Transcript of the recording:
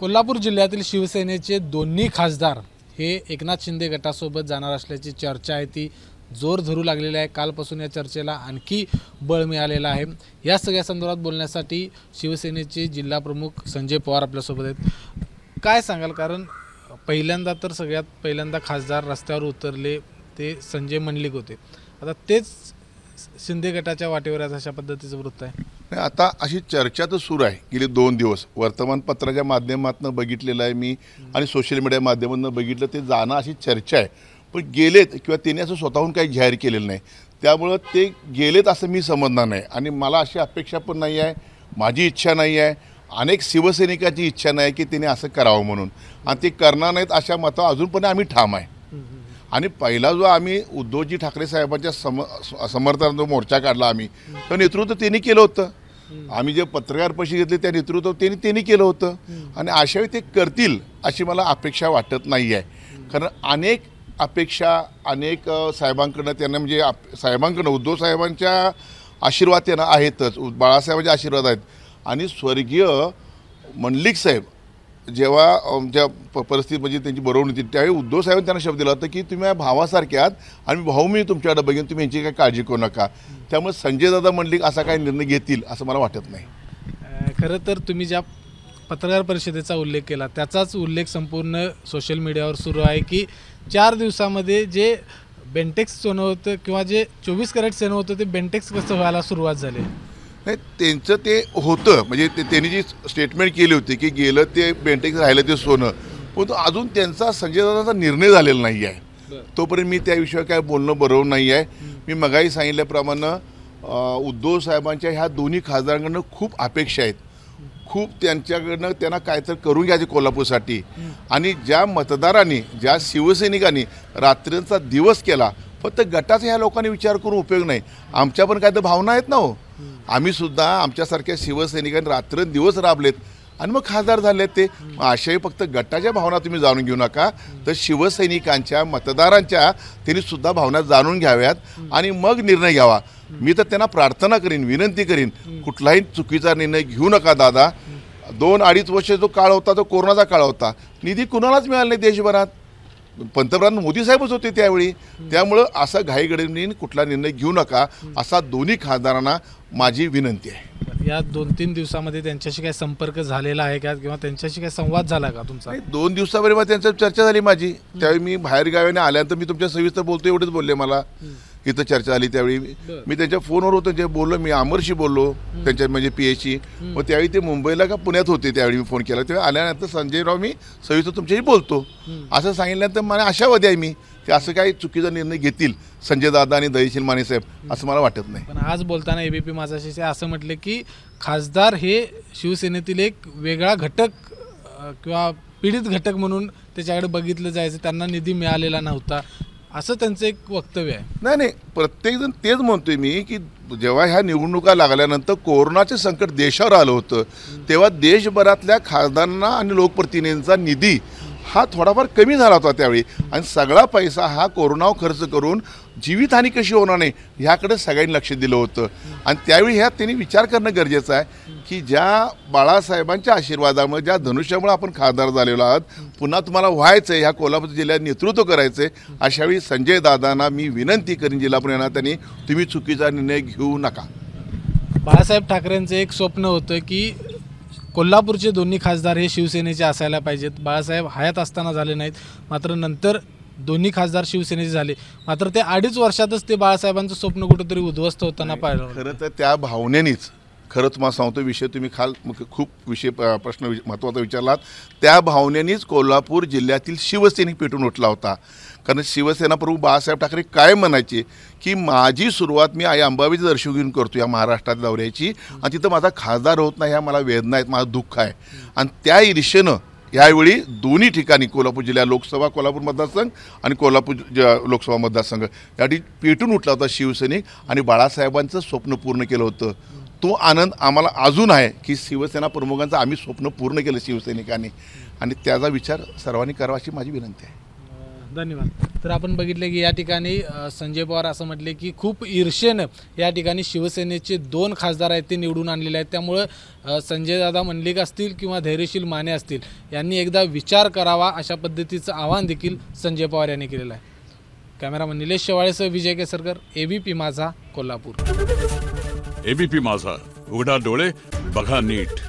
कोल्हापूर जिल्ह्यातील शिवसेनेचे दोन्ही खासदार हे एकनाथ शिंदे गटासोबत जाणार असल्याची चर्चा आहे ती जोर धरू लागलेली आहे कालपासून या चर्चेला आणखी बळ मिळालेलं आहे या सगळ्या संदर्भात बोलण्यासाठी शिवसेनेचे जिल्हाप्रमुख संजय पवार आपल्यासोबत आहेत काय सांगाल कारण पहिल्यांदा तर सगळ्यात पहिल्यांदा खासदार रस्त्यावर उतरले ते संजय मंडलिक होते आता तेच शिंदे गटाच्या वाटेवर अशा पद्धतीचं वृत्त आहे नाही आता अशी चर्चा तर सुरू आहे गेले दोन दिवस वर्तमानपत्राच्या माध्यमातून बघितलेलं आहे मी आणि सोशल मीडिया माध्यमातून बघितलं ते जाणं अशी चर्चा आहे पण गेलेत किंवा तिने असं स्वतःहून काही जाहीर केलेलं नाही त्यामुळं ते गेलेत असं मी समजणार नाही आणि मला अशी अपेक्षा पण नाही आहे माझी इच्छा नाही आहे अनेक शिवसैनिकाची इच्छा नाही की तिने असं करावं म्हणून आणि ते करणार नाहीत अशा मतावर अजून पण आम्ही ठाम आहे आणि पहिला जो आम्ही उद्धवजी ठाकरे साहेबांच्या सम समर्थनात जो मोर्चा काढला आम्ही तो नेतृत्व त्यांनी केलं होतं आम्ही जे पत्रकार परिषद घेतली त्या नेतृत्व त्यांनी त्यांनी केलं होतं आणि अशावेळी ते करतील अशी मला अपेक्षा वाटत नाही आहे कारण अनेक अपेक्षा अनेक साहेबांकडनं त्यांना म्हणजे साहेबांकडनं उद्धव साहेबांच्या आशीर्वाद त्यांना आहेतच बाळासाहेबांचे आशीर्वाद आहेत आणि स्वर्गीय मंडलिक साहेब जेव्हा आमच्या प परिस्थिती म्हणजे त्यांची बरोबर होती त्यावेळी उद्धव साहेबांनी त्यांना शब्द दिला होता की तुम्ही भावासारख्या आहात आम्ही भाऊ मी तुमच्याकडे डबे तुम्ही यांची काही काळजी करू नका त्यामुळे संजय दादा म्हणले असा काही निर्णय घेतील असं मला वाटत नाही खरं तर तुम्ही ज्या पत्रकार परिषदेचा उल्लेख केला त्याचाच उल्लेख संपूर्ण सोशल मीडियावर सुरू आहे की चार दिवसामध्ये जे बेंटेक्स सोनं होतं किंवा जे चोवीस कॅरेट सोनं होतं ते बेंटेक्स कसं व्हायला सुरुवात झाली नाही त्यांचं ते होतं म्हणजे ते त्यांनी जी स्टेटमेंट केली होती की गेलं ते बेंटेक राहिलं ते सोनं परंतु अजून त्यांचा संजय दादाचा निर्णय झालेला नाही आहे तोपर्यंत मी त्याविषयी काय बोलणं बरोबर नाही आहे मी मगाही सांगितल्याप्रमाणे उद्धव साहेबांच्या ह्या दोन्ही खासदारांकडनं खूप अपेक्षा आहेत खूप त्यांच्याकडनं त्यांना काय तर करून घ्यायचे कोल्हापूरसाठी आणि ज्या मतदारांनी ज्या शिवसैनिकांनी रात्रीचा दिवस केला फक्त गटाचा ह्या लोकांनी विचार करून उपयोग नाही आमच्या पण काय तर भावना आहेत ना हो आम्ही सुद्धा आमच्यासारख्या शिवसैनिकांनी रात्रंदिवस राबलेत आणि मग खासदार झालेत ते आशय फक्त गटाच्या भावना तुम्ही जाणून घेऊ नका तर शिवसैनिकांच्या मतदारांच्या त्यांनी सुद्धा भावना जाणून घ्याव्यात आणि मग निर्णय घ्यावा मी तर त्यांना प्रार्थना करीन विनंती करीन कुठलाही चुकीचा निर्णय घेऊ नका दादा दोन अडीच वर्ष जो काळ होता तो कोरोनाचा काळ होता निधी कुणालाच मिळाला नाही देशभरात पंतप्रधान मोदी साहेबच होते त्यावेळी त्यामुळं असा घाईगडीने कुठला निर्णय घेऊ नका असा दोन्ही खासदारांना माझी विनंती आहे या दोन तीन दिवसामध्ये त्यांच्याशी काय संपर्क झालेला आहे का किंवा त्यांच्याशी काय संवाद झाला का तुमचा दोन मग त्यांच्या चर्चा झाली माझी त्यावेळी मी बाहेर गावाने आल्यानंतर मी तुमच्या सविस्तर बोलतो एवढंच बोलले मला इथं चर्चा आली त्यावेळी मी त्यांच्या फोनवर होतो जे बोललो मी अमरशी बोललो त्यांच्या म्हणजे पी सी मग त्यावेळी ते मुंबईला का पुण्यात होते त्यावेळी मी फोन केला तेव्हा आल्यानंतर संजयराव मी सविस्तर तुमच्याशी बोलतो असं सांगितल्यानंतर मला आशावादी आहे मी ते असं काही चुकीचा निर्णय घेतील संजय दादा आणि दहीशील माने साहेब असं मला वाटत नाही पण आज बोलताना एबीपी माझाशी असं म्हटलं की खासदार हे शिवसेनेतील एक वेगळा घटक किंवा पीडित घटक म्हणून त्याच्याकडे बघितलं जायचं त्यांना निधी मिळालेला नव्हता असं त्यांचं एक वक्तव्य आहे नाही नाही प्रत्येकजण तेच म्हणतोय मी की जेव्हा ह्या निवडणुका लागल्यानंतर कोरोनाचे संकट देशावर आलं होतं तेव्हा देशभरातल्या खासदारांना आणि लोकप्रतिनिधींचा निधी हा थोडाफार कमी झाला होता त्यावेळी आणि सगळा पैसा हा कोरोनावर खर्च करून जीवितहानी कशी होणार नाही ह्याकडे सगळ्यांनी लक्ष दिलं होतं आणि त्यावेळी ह्या त्यांनी विचार करणं गरजेचं आहे की ज्या बाळासाहेबांच्या आशीर्वादामुळे ज्या धनुष्यामुळे आपण खासदार झालेलो आहात पुन्हा तुम्हाला व्हायचं आहे ह्या कोल्हापूर जिल्ह्यात नेतृत्व करायचं आहे अशावेळी संजय दादांना मी विनंती करीन जिल्हा येणार त्यांनी तुम्ही चुकीचा निर्णय घेऊ नका बाळासाहेब ठाकरेंचं एक स्वप्न होतं की कोल्हापूरचे दोन्ही खासदार हे शिवसेनेचे असायला पाहिजेत बाळासाहेब हयात असताना झाले नाहीत मात्र नंतर दोन्ही खासदार शिवसेनेचे झाले मात्र ते अडीच वर्षातच ते बाळासाहेबांचं स्वप्न कुठंतरी उद्ध्वस्त होताना पाहिलं खरं तर त्या भावनेनेच खरंच तुम्हाला सांगतो विषय तुम्ही खाल खूप विषय प्रश्न महत्त्वाचा विचारलात त्या भावनेनेच कोल्हापूर जिल्ह्यातील शिवसैनिक पेटून उठला होता कारण शिवसेना प्रमुख बाळासाहेब ठाकरे काय म्हणायचे की माझी सुरुवात मी आई अंबावीचं दर्शन घेऊन करतो या महाराष्ट्रात दौऱ्याची आणि तिथं माझा खासदार होत नाही ह्या मला वेदना आहेत माझं दुःख आहे आणि त्या ईर्षेनं यावेळी दोन्ही ठिकाणी कोल्हापूर जिल्हा लोकसभा कोल्हापूर मतदारसंघ आणि कोल्हापूर ज लोकसभा मतदारसंघ यासाठी पेटून उठला होता शिवसैनिक आणि बाळासाहेबांचं स्वप्न पूर्ण केलं होतं तो आनंद आम्हाला अजून आहे की शिवसेना प्रमुखांचं आम्ही स्वप्न पूर्ण केलं शिवसैनिकांनी आणि त्याचा विचार सर्वांनी करावा अशी माझी विनंती आहे धन्यवाद तर आपण बघितलं की या ठिकाणी संजय पवार असं म्हटले की खूप ईर्षेनं या ठिकाणी शिवसेनेचे दोन खासदार आहेत ते निवडून आणलेले आहेत त्यामुळं संजयदादा मंडलिक असतील किंवा धैर्यशील माने असतील यांनी एकदा विचार करावा अशा पद्धतीचं आवाहन देखील संजय पवार यांनी केलेलं आहे कॅमेरामन निलेश शेवाळेसह विजय केसरकर एबीपी माझा कोल्हापूर एबीपी माझा उघडा डोळे बघा नीट